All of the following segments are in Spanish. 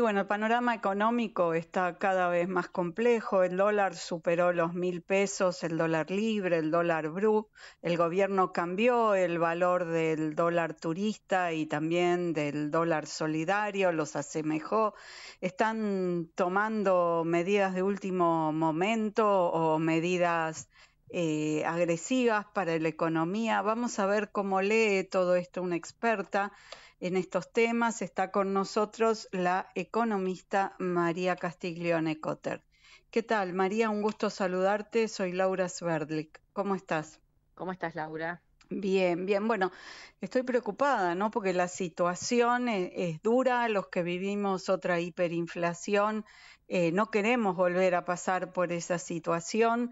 Y bueno, el panorama económico está cada vez más complejo. El dólar superó los mil pesos, el dólar libre, el dólar bru. El gobierno cambió el valor del dólar turista y también del dólar solidario, los asemejó. Están tomando medidas de último momento o medidas eh, agresivas para la economía. Vamos a ver cómo lee todo esto una experta en estos temas. Está con nosotros la economista María Castiglione Cotter. ¿Qué tal, María? Un gusto saludarte. Soy Laura Sverdlik. ¿Cómo estás? ¿Cómo estás, Laura? Bien, bien. Bueno, estoy preocupada, ¿no? Porque la situación e-, es, dura, los que vivimos otra hiperinflación, eh, no queremos volver a pasar por esa situación.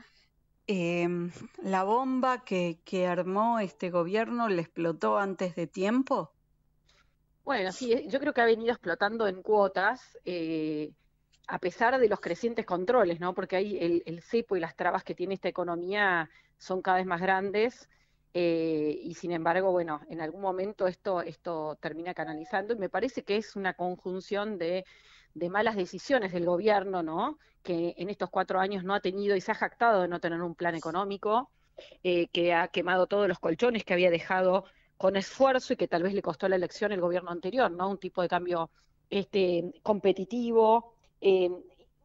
Em, la bomba que, armó este gobierno le explotó antes de tiempo? Bueno, sí, eh, yo creo que ha venido explotando en cuotas, eh, a pesar de los crecientes controles, ¿no? Porque ahí el, cepo y las trabas que tiene esta economía son cada vez más grandes. Eh, y sin embargo, bueno, en algún momento esto, esto termina canalizando y me parece que es una conjunción de de malas decisiones del gobierno, ¿no? Que en estos cuatro años no ha tenido y se ha jactado de no tener un plan económico, eh, que ha quemado todos los colchones que había dejado con esfuerzo y que tal vez le costó la elección el gobierno anterior, ¿no? Un tipo de cambio este, competitivo, eh,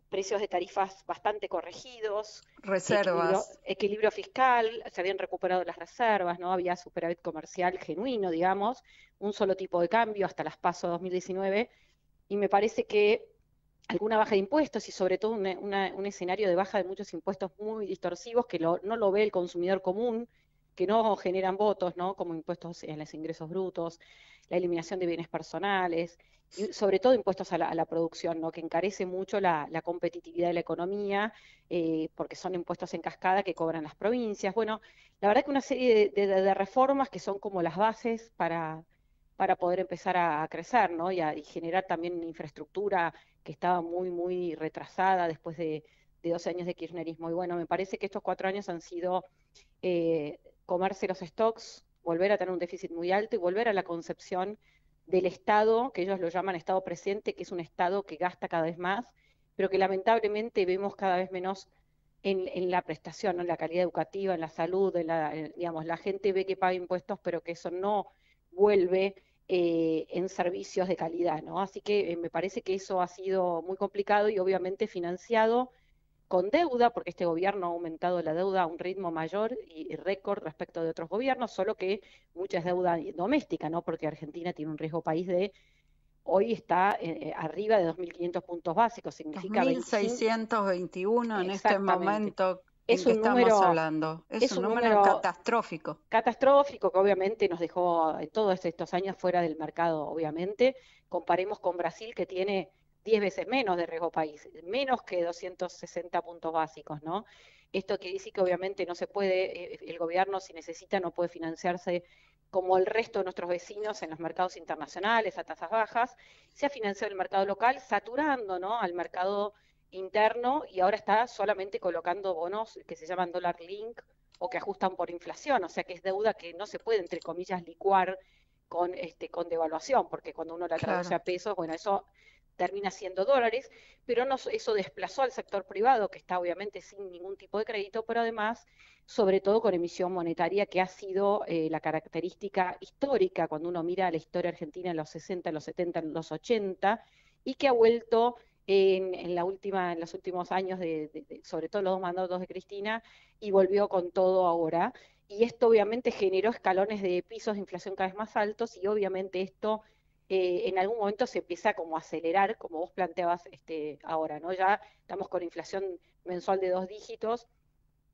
precios de tarifas bastante corregidos, reservas, equilibrio, fiscal, se habían recuperado las reservas, no había superávit comercial genuino, digamos, un solo tipo de cambio hasta las PASO 2019 y me parece que alguna baja de impuestos y sobre todo un escenario de baja de muchos impuestos muy distorsivos que no lo ve el consumidor común, que no generan votos, ¿no? Como impuestos en los ingresos brutos, la eliminación de bienes personales y sobre todo impuestos a la, producción, ¿no? Que encarece mucho la, competitividad de la economía eh, porque son impuestos en cascada que cobran las provincias. Bueno, la verdad que una serie de reformas que son como las bases para para poder empezar a, crecer ¿no? y, generar también infraestructura que estaba muy, muy retrasada después de, dos 12 años de kirchnerismo. Y bueno, me parece que estos cuatro años han sido eh, comerse los stocks, volver a tener un déficit muy alto y volver a la concepción del Estado, que ellos lo llaman Estado presente, que es un Estado que gasta cada vez más, pero que lamentablemente vemos cada vez menos en, la prestación, en la calidad educativa, en la salud, en la, digamos, la gente ve que paga impuestos, pero que eso no vuelve eh, en servicios de calidad, ¿no? Así que eh, me parece que eso ha sido muy complicado y obviamente financiado con deuda, porque este gobierno ha aumentado la deuda a un ritmo mayor y récord respecto de otros gobiernos, solo que mucha es deuda doméstica, ¿no? Porque Argentina tiene un riesgo país de hoy está eh, arriba de 2.500 puntos básicos, significa 2.621 en este momento es un número hablando. Es, un, número, catastrófico. Catastrófico que obviamente nos dejó eh, todos estos años fuera del mercado, obviamente. Comparemos con Brasil que tiene 10 veces menos de riesgo país, menos que 260 puntos básicos, ¿no? Esto quiere decir que obviamente no se puede, eh, eh, el gobierno si necesita no puede financiarse como el resto de nuestros vecinos en los mercados internacionales a tasas bajas, se ha financiado el mercado local saturando ¿no? al mercado interno y ahora está solamente colocando bonos que se llaman dólar link o que ajustan por inflación, o sea que es deuda que no se puede, entre comillas, licuar con, este, con devaluación, porque cuando uno la traduce a pesos, bueno, eso termina siendo dólares, pero no, eso desplazó al sector privado, que está obviamente sin ningún tipo de crédito, pero además, sobre todo con emisión monetaria, que ha sido eh, la característica histórica cuando uno mira la historia argentina en los 60, en los 70, en los 80, y que ha vuelto en, la última, en los últimos años, de, sobre todo los dos mandatos de Cristina, y volvió con todo ahora. Y esto obviamente generó escalones de pisos de inflación cada vez más altos y obviamente esto eh, en algún momento se empieza como a acelerar, como vos planteabas este, ahora, ¿no? Ya estamos con inflación mensual de dos dígitos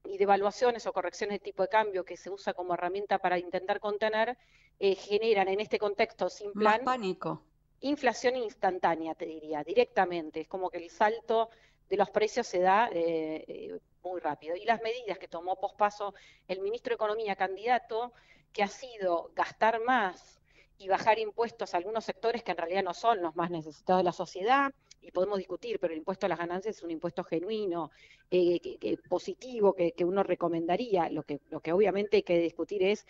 y devaluaciones o correcciones de tipo de cambio que se usa como herramienta para intentar contener, eh, generan en este contexto sin plan... pánico inflación instantánea, te diría, directamente. Es como que el salto de los precios se da eh, eh, muy rápido. Y las medidas que tomó pospaso el ministro de Economía candidato, que ha sido gastar más y bajar impuestos a algunos sectores que en realidad no son los más necesitados de la sociedad, y podemos discutir, pero el impuesto a las ganancias es un impuesto genuino, eh, que, positivo, que, uno recomendaría. lo que obviamente hay que discutir es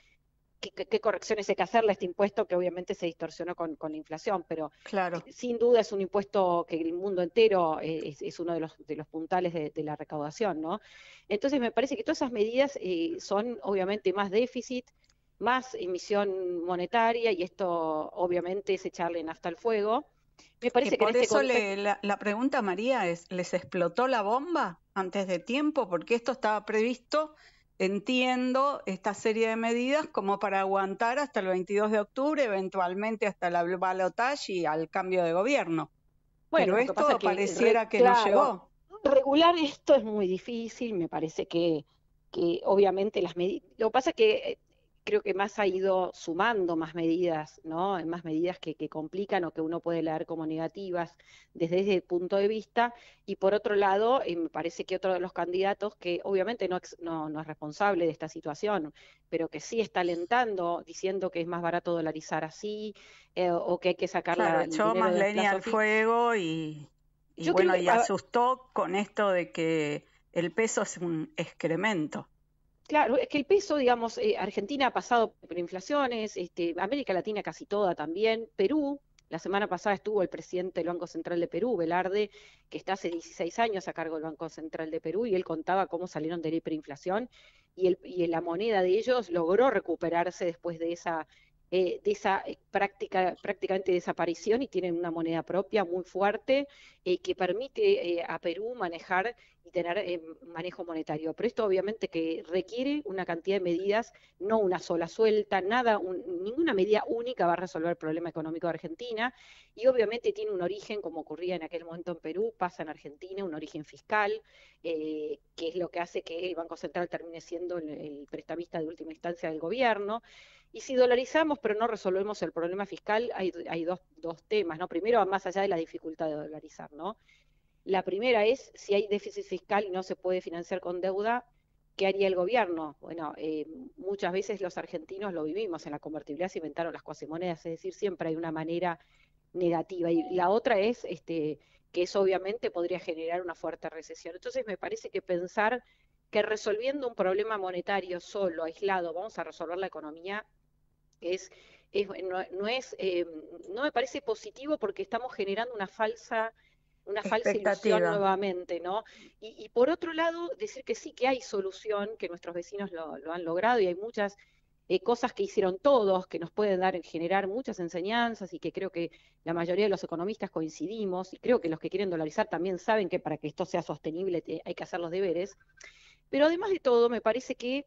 qué, correcciones hay que hacerle a este impuesto que obviamente se distorsionó con, la inflación, pero sin duda es un impuesto que el mundo entero eh, es, uno de los, de los puntales de, la recaudación, ¿no? Entonces me parece que todas esas medidas eh, son obviamente más déficit, más emisión monetaria y esto obviamente es echarle nafta al fuego. Me parece por este eso le, la, la, pregunta, María, es, ¿les explotó la bomba antes de tiempo? Porque esto estaba previsto entiendo esta serie de medidas como para aguantar hasta el 22 de octubre, eventualmente hasta la balotaje y al cambio de gobierno. Bueno, Pero esto pareciera que, no llegó. Regular esto es muy difícil, me parece que, que obviamente las medidas... Lo que pasa que creo que más ha ido sumando más medidas, ¿no? Más medidas que, complican o que uno puede leer como negativas desde ese punto de vista. Y por otro lado, eh, me parece que otro de los candidatos que obviamente no, no, es responsable de esta situación, pero que sí está alentando, diciendo que es más barato dolarizar así eh, o que hay que sacar la. Echó más leña al fuego y, bueno, y asustó con esto de que el peso es un excremento. Claro, es que el peso, digamos, eh, Argentina ha pasado por inflaciones, este, América Latina casi toda también, Perú, la semana pasada estuvo el presidente del Banco Central de Perú, Velarde, que está hace 16 años a cargo del Banco Central de Perú, y él contaba cómo salieron de la hiperinflación y, la moneda de ellos logró recuperarse después de esa, eh, de esa eh, práctica, prácticamente desaparición y tienen una moneda propia muy fuerte que permite a Perú manejar y tener eh, manejo monetario. Pero esto obviamente que requiere una cantidad de medidas, no una sola suelta, nada, ninguna medida única va a resolver el problema económico de Argentina y obviamente tiene un origen, como ocurría en aquel momento en Perú, pasa en Argentina, un origen fiscal, eh, que es lo que hace que el Banco Central termine siendo el, prestamista de última instancia del gobierno. Y si dolarizamos pero no resolvemos el problema fiscal, hay, dos, temas, ¿no? Primero, más allá de la dificultad de dolarizar, ¿no? La primera es si hay déficit fiscal y no se puede financiar con deuda, ¿qué haría el gobierno? Bueno, eh, muchas veces los argentinos lo vivimos, en la convertibilidad se inventaron las cuasimonedas, es decir, siempre hay una manera negativa. Y la otra es este, que eso obviamente podría generar una fuerte recesión. Entonces me parece que pensar que resolviendo un problema monetario solo, aislado, vamos a resolver la economía, es, no, es, eh, no me parece positivo porque estamos generando una falsa una falsa ilusión nuevamente, ¿no? Y, por otro lado, decir que sí, que hay solución, que nuestros vecinos lo, han logrado y hay muchas eh, cosas que hicieron todos, que nos pueden dar, generar muchas enseñanzas y que creo que la mayoría de los economistas coincidimos y creo que los que quieren dolarizar también saben que para que esto sea sostenible eh, hay que hacer los deberes. Pero además de todo, me parece que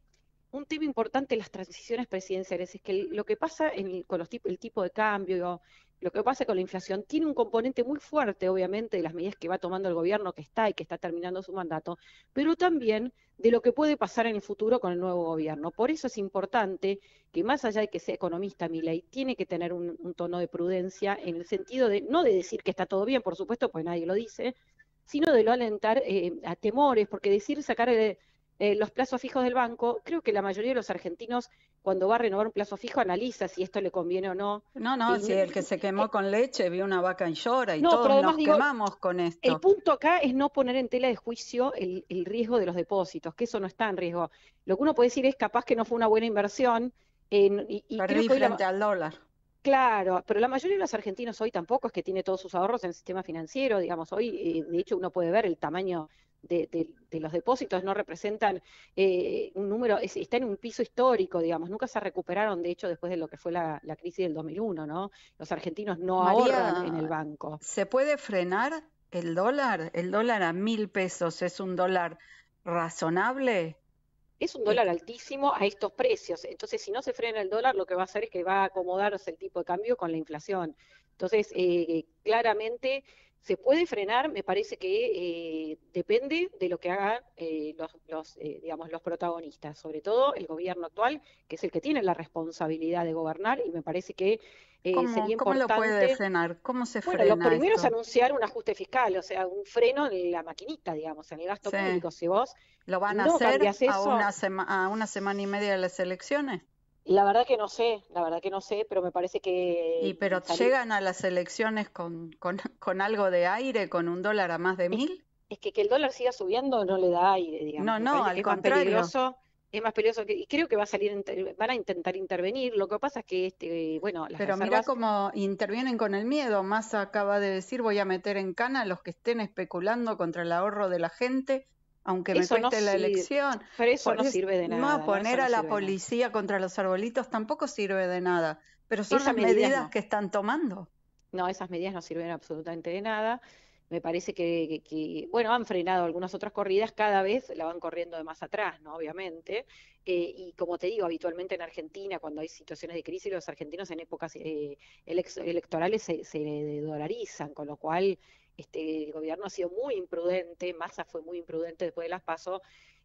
un tema importante en las transiciones presidenciales es que lo que pasa con los el tipo de cambio, lo que pasa con la inflación tiene un componente muy fuerte, obviamente, de las medidas que va tomando el gobierno que está y que está terminando su mandato, pero también de lo que puede pasar en el futuro con el nuevo gobierno. Por eso es importante que más allá de que sea economista ley, tiene que tener un, tono de prudencia en el sentido de no de decir que está todo bien, por supuesto, pues nadie lo dice, sino de lo alentar eh, a temores, porque decir sacar el, eh, eh, los plazos fijos del banco, creo que la mayoría de los argentinos cuando va a renovar un plazo fijo analiza si esto le conviene o no. No, no, eh, si el que se quemó eh, con leche vio una vaca en llora y todos nos quemamos con esto. El punto acá es no poner en tela de juicio el, riesgo de los depósitos, que eso no está en riesgo. Lo que uno puede decir es capaz que no fue una buena inversión. En, y, frente al dólar. Claro, pero la mayoría de los argentinos hoy tampoco es que tiene todos sus ahorros en el sistema financiero, digamos, hoy de hecho uno puede ver el tamaño de, los depósitos no representan eh, un número, está en un piso histórico, digamos, nunca se recuperaron, de hecho, después de lo que fue la, crisis del 2001, ¿no? Los argentinos no ahorran en el banco. ¿Se puede frenar el dólar? El dólar a mil pesos es un dólar razonable. Es un dólar altísimo a estos precios. Entonces, si no se frena el dólar, lo que va a hacer es que va a acomodarse el tipo de cambio con la inflación. Entonces, eh, claramente ¿Se puede frenar? Me parece que eh, depende de lo que hagan eh, los, eh, digamos, los protagonistas, sobre todo el gobierno actual, que es el que tiene la responsabilidad de gobernar, y me parece que sería importante... ¿Cómo lo puede frenar? ¿Cómo se frena Bueno, lo primero es anunciar un ajuste fiscal, o sea, un freno de la maquinita, digamos, en el gasto público. Si vos lo van a hacer a, una a una semana y media de las elecciones. La verdad que no sé, la verdad que no sé, pero me parece que... Y pero llegan a las elecciones con, con, algo de aire, con un dólar a más de mil. Es, que que el dólar siga subiendo no le da aire, digamos. No, no, al es contrario. Peligroso, es más peligroso y creo que va a salir, van a intentar intervenir. Lo que pasa es que, este, bueno, Pero mirá mira cómo intervienen con el miedo. más acaba de decir, voy a meter en cana a los que estén especulando contra el ahorro de la gente aunque me cueste la elección. Pero eso no sirve de nada. No, poner a la policía contra los arbolitos tampoco sirve de nada, pero son las medidas, que están tomando. No, esas medidas no sirven absolutamente de nada. Me parece que, bueno, han frenado algunas otras corridas, cada vez la van corriendo de más atrás, ¿no? Obviamente. Eh, y como te digo, habitualmente en Argentina, cuando hay situaciones de crisis, los argentinos en épocas eh, electorales se, se dolarizan, con lo cual este el gobierno ha sido muy imprudente, Massa fue muy imprudente después de las pasos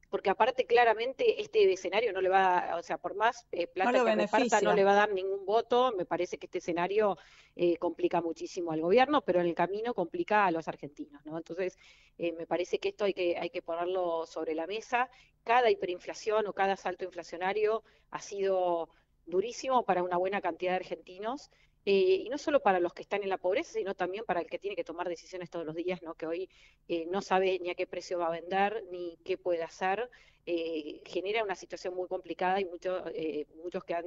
porque aparte claramente este escenario no le va, a, o sea, por más eh, plata no que no le va a dar ningún voto, me parece que este escenario eh, complica muchísimo al gobierno, pero en el camino complica a los argentinos, ¿no? Entonces, eh, me parece que esto hay que, hay que ponerlo sobre la mesa. Cada hiperinflación o cada salto inflacionario ha sido durísimo para una buena cantidad de argentinos eh, y no solo para los que están en la pobreza, sino también para el que tiene que tomar decisiones todos los días, ¿no? que hoy eh, no sabe ni a qué precio va a vender, ni qué puede hacer, eh, genera una situación muy complicada y muchos muchos que han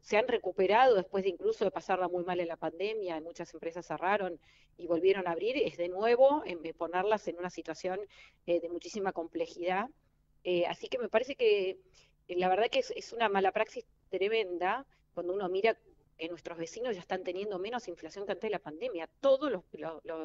se han recuperado después de incluso de pasarla muy mal en la pandemia, y muchas empresas cerraron y volvieron a abrir, es de nuevo ponerlas en una situación de muchísima complejidad. así que me parece que la verdad que es, es, una mala praxis tremenda cuando uno mira que nuestros vecinos ya están teniendo menos inflación que antes de la pandemia, todos los,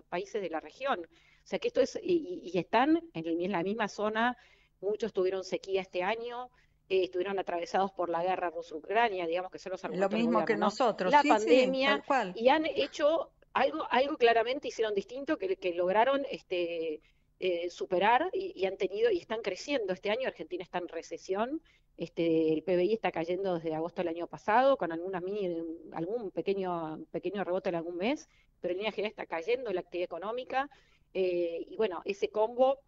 países de la región. O sea que esto es, y, están en, la misma zona, muchos tuvieron sequía este año. Eh, estuvieron atravesados por la guerra ruso-ucrania, digamos que son los argumentos. Lo mismo que nosotros, la pandemia, y han hecho algo, algo claramente hicieron distinto que, lograron este, eh, superar y, han tenido y están creciendo. Este año Argentina está en recesión este, el PBI está cayendo desde agosto del año pasado, con algún pequeño, pequeño rebote en algún mes, pero en línea general está cayendo la actividad económica. Eh, y bueno, ese combo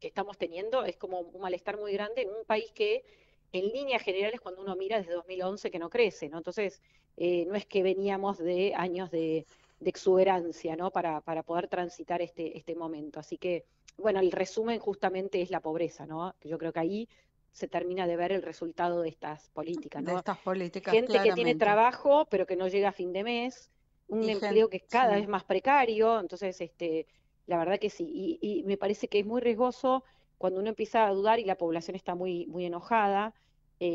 que estamos teniendo es como un malestar muy grande en un país que en línea general, es cuando uno mira desde 2011 que no crece, ¿no? Entonces, eh, no es que veníamos de años de, exuberancia, ¿no? Para, para, poder transitar este, este momento. Así que, bueno, el resumen justamente es la pobreza, ¿no? Yo creo que ahí se termina de ver el resultado de estas políticas. De estas políticas. Gente que tiene trabajo pero que no llega a fin de mes, un empleo que que cada vez más precario, entonces este, la verdad que sí, y, me parece que es muy riesgoso cuando uno empieza a dudar y la población está muy, muy enojada. Eh,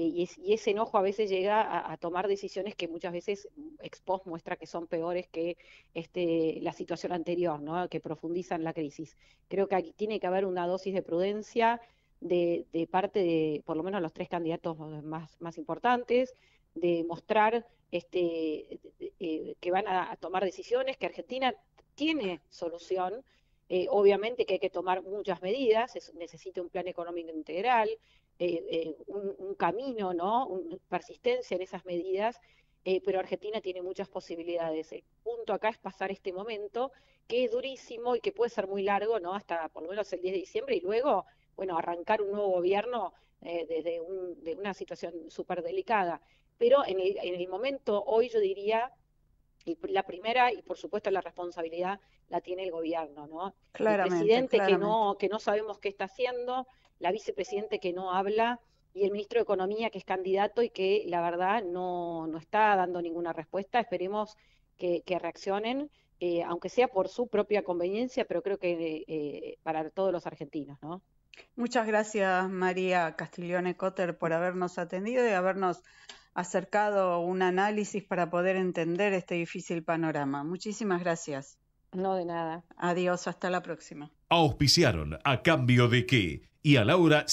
y, ese enojo a veces llega a, tomar decisiones que muchas veces ex muestra que son peores que este, la situación anterior, ¿no? que profundizan la crisis. Creo que aquí tiene que haber una dosis de prudencia, de, parte de, por lo menos, los tres candidatos más, importantes, de mostrar este, eh, que van a, tomar decisiones, que Argentina tiene solución. Eh, obviamente que hay que tomar muchas medidas, necesita un plan económico integral, eh, un, camino, ¿no? persistencia en esas medidas, pero Argentina tiene muchas posibilidades. El punto acá es pasar este momento que es durísimo y que puede ser muy largo, ¿no? Hasta por lo menos el 10 de diciembre y luego bueno, arrancar un nuevo gobierno eh, desde de una situación súper delicada. Pero en el, momento, hoy yo diría, la primera y por supuesto la responsabilidad la tiene el gobierno, ¿no? el presidente que no que no sabemos qué está haciendo, la vicepresidente que no habla y el ministro de Economía, que es candidato y que la verdad no, no está dando ninguna respuesta. Esperemos que, reaccionen, eh, aunque sea por su propia conveniencia, pero creo que eh, para todos los argentinos, ¿no? Muchas gracias, María Castiglione Cotter, por habernos atendido y habernos acercado un análisis para poder entender este difícil panorama. Muchísimas gracias. No, de nada. Adiós, hasta la próxima. Auspiciaron a cambio de qué y a Laura